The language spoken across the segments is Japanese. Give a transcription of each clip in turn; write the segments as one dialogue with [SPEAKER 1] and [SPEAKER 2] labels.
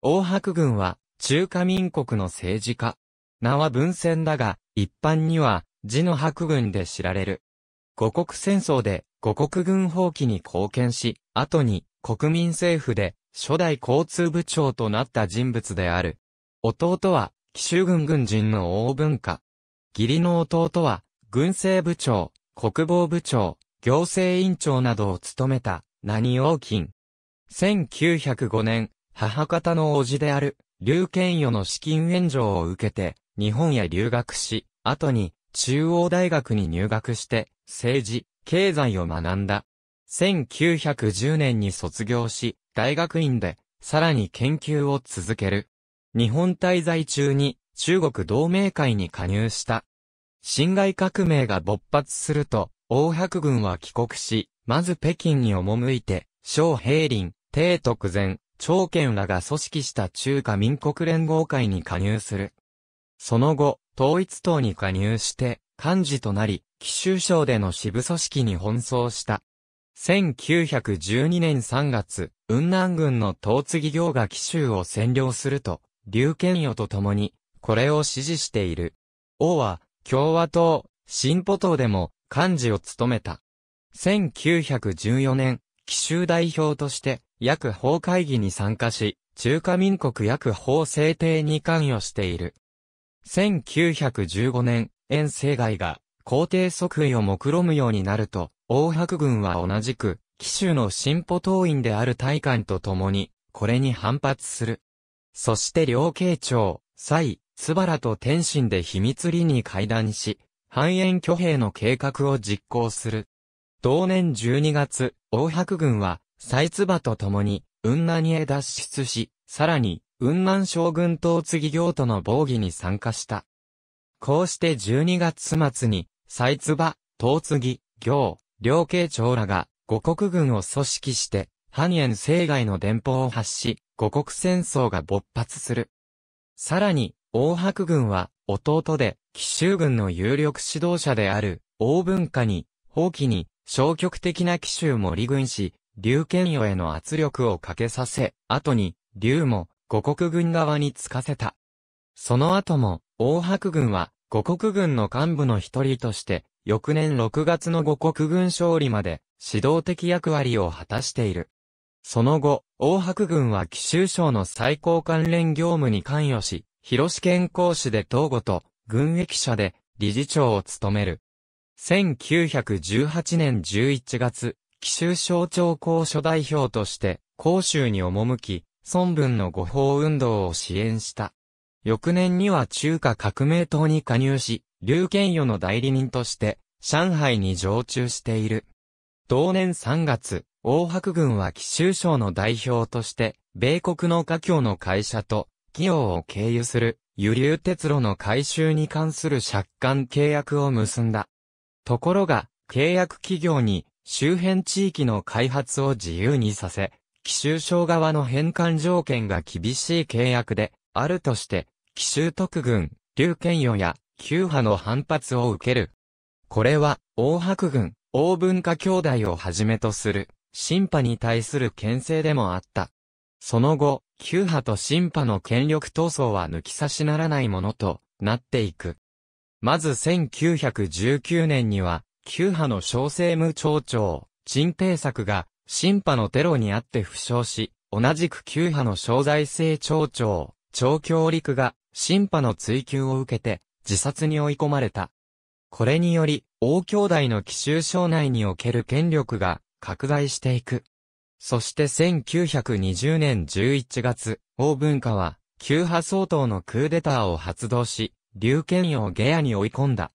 [SPEAKER 1] 王白軍は、中華民国の政治家。名は文鮮だが、一般には、字の白軍で知られる。五国戦争で、五国軍放棄に貢献し、後に、国民政府で、初代交通部長となった人物である。弟は、紀州軍軍人の王文化。義理の弟は、軍政部長、国防部長、行政委員長などを務めた、何王金。1905年、母方の叔父である、劉賢与の資金援助を受けて、日本へ留学し、後に、中央大学に入学して、政治、経済を学んだ。1910年に卒業し、大学院で、さらに研究を続ける。日本滞在中に、中国同盟会に加入した。辛亥革命が勃発すると、王白軍は帰国し、まず北京に赴いて、小平林、帝徳前、長県らが組織した中華民国連合会に加入する。その後、統一党に加入して、幹事となり、奇州省での支部組織に奔走した。1912年3月、雲南軍の東企業が奇州を占領すると、劉県与と共に、これを支持している。王は、共和党、進歩党でも、幹事を務めた。1914年、奇州代表として、約法会議に参加し、中華民国約法制定に関与している。1915年、遠征外が皇帝即位を目論むようになると、大白軍は同じく、紀州の進歩党員である大官と共に、これに反発する。そして両慶長、蔡、津原と天津で秘密裏に会談し、反縁挙兵の計画を実行する。同年12月、大白軍は、サイツバと共に、雲南へ脱出し、さらに、雲南将軍統ぎ行との防御に参加した。こうして12月末に、サイツバ、統ぎ、行、両慶長らが、五国軍を組織して、半円西外の電報を発し、五国戦争が勃発する。さらに、大白軍は、弟で、奇襲軍の有力指導者である、大文化に、放棄に、消極的な奇襲も離軍し、劉賢与への圧力をかけさせ、後に、劉も、五国軍側につかせた。その後も、王白軍は、五国軍の幹部の一人として、翌年6月の五国軍勝利まで、指導的役割を果たしている。その後、王白軍は紀州省の最高関連業務に関与し、広志健講師で東郷と、軍役者で、理事長を務める。1918年11月、紀州省庁公所代表として、広州に赴き、孫文の誤報運動を支援した。翌年には中華革命党に加入し、劉建与の代理人として、上海に常駐している。同年3月、大白軍は紀州省の代表として、米国の華僑の会社と、企業を経由する、輸流鉄路の改修に関する借款契約を結んだ。ところが、契約企業に、周辺地域の開発を自由にさせ、奇襲省側の返還条件が厳しい契約であるとして、奇襲特軍、劉県与や旧派の反発を受ける。これは、大白軍、大文化兄弟をはじめとする、新派に対する牽制でもあった。その後、旧派と新派の権力闘争は抜き差しならないものとなっていく。まず1919年には、旧派の小政務町長、陳平作が、新派のテロにあって負傷し、同じく旧派の小財政町長、長教陸が、新派の追及を受けて、自殺に追い込まれた。これにより、王兄弟の奇襲省内における権力が拡大していく。そして1920年11月、王文化は、旧派総統のクーデターを発動し、劉権を下野に追い込んだ。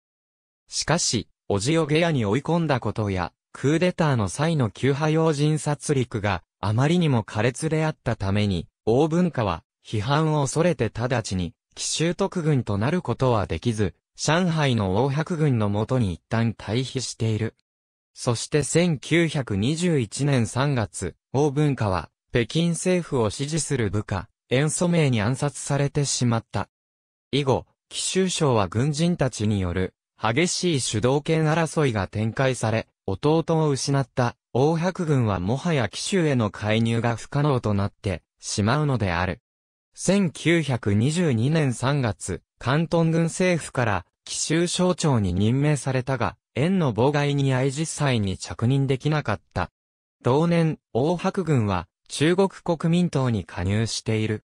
[SPEAKER 1] しかし、おじをゲアに追い込んだことや、クーデターの際の旧派用人殺戮があまりにも苛烈であったために、王文化は批判を恐れて直ちに、奇襲特軍となることはできず、上海の王白軍のもとに一旦退避している。そして1921年3月、王文化は、北京政府を支持する部下、塩素名に暗殺されてしまった。以後、奇襲省は軍人たちによる激しい主導権争いが展開され、弟を失った王白軍はもはや奇襲への介入が不可能となってしまうのである。1922年3月、関東軍政府から奇襲省庁に任命されたが、縁の妨害に遭い実際に着任できなかった。同年、王白軍は中国国民党に加入している。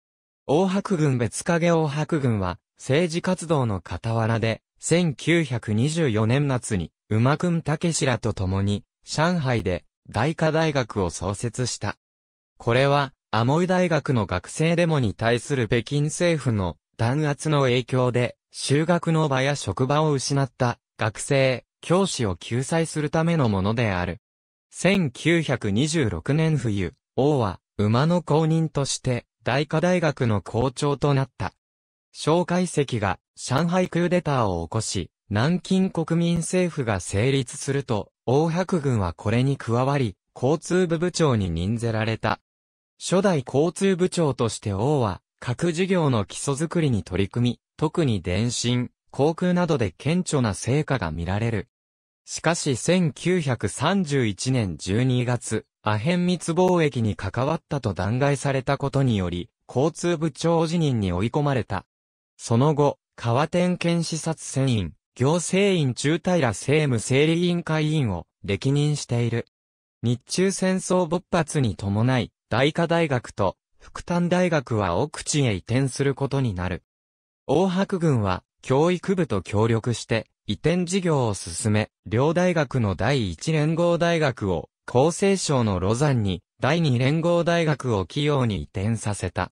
[SPEAKER 1] 王白軍別影王白軍は政治活動の傍らで1924年夏に、馬くんたけしらと共に、上海で、大科大学を創設した。これは、アモイ大学の学生デモに対する北京政府の弾圧の影響で、修学の場や職場を失った学生、教師を救済するためのものである。1926年冬、王は馬の公認として大科大学の校長となった。蒋介石が上海クーデターを起こし、南京国民政府が成立すると、王白軍はこれに加わり、交通部部長に任ぜられた。初代交通部長として王は、各事業の基礎づくりに取り組み、特に電信、航空などで顕著な成果が見られる。しかし1931年12月、アヘン密貿易に関わったと弾劾されたことにより、交通部長辞任に追い込まれた。その後、川天検視察船員、行政院中平政務整理委員会委員を歴任している。日中戦争勃発に伴い、大科大学と福丹大学は奥地へ移転することになる。大白軍は教育部と協力して移転事業を進め、両大学の第一連合大学を厚生省のロザンに第二連合大学を企業に移転させた。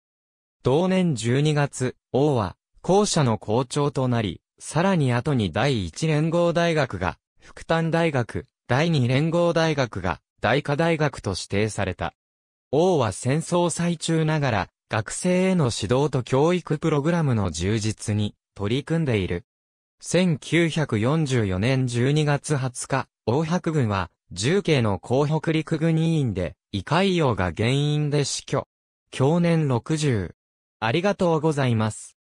[SPEAKER 1] 同年12月、王は校舎の校長となり、さらに後に第一連合大学が、福丹大学、第二連合大学が、大科大学と指定された。王は戦争最中ながら、学生への指導と教育プログラムの充実に取り組んでいる。1944年12月20日、王白軍は、重慶の江北陸軍委員で、胃海洋が原因で死去。去年60。ありがとうございます。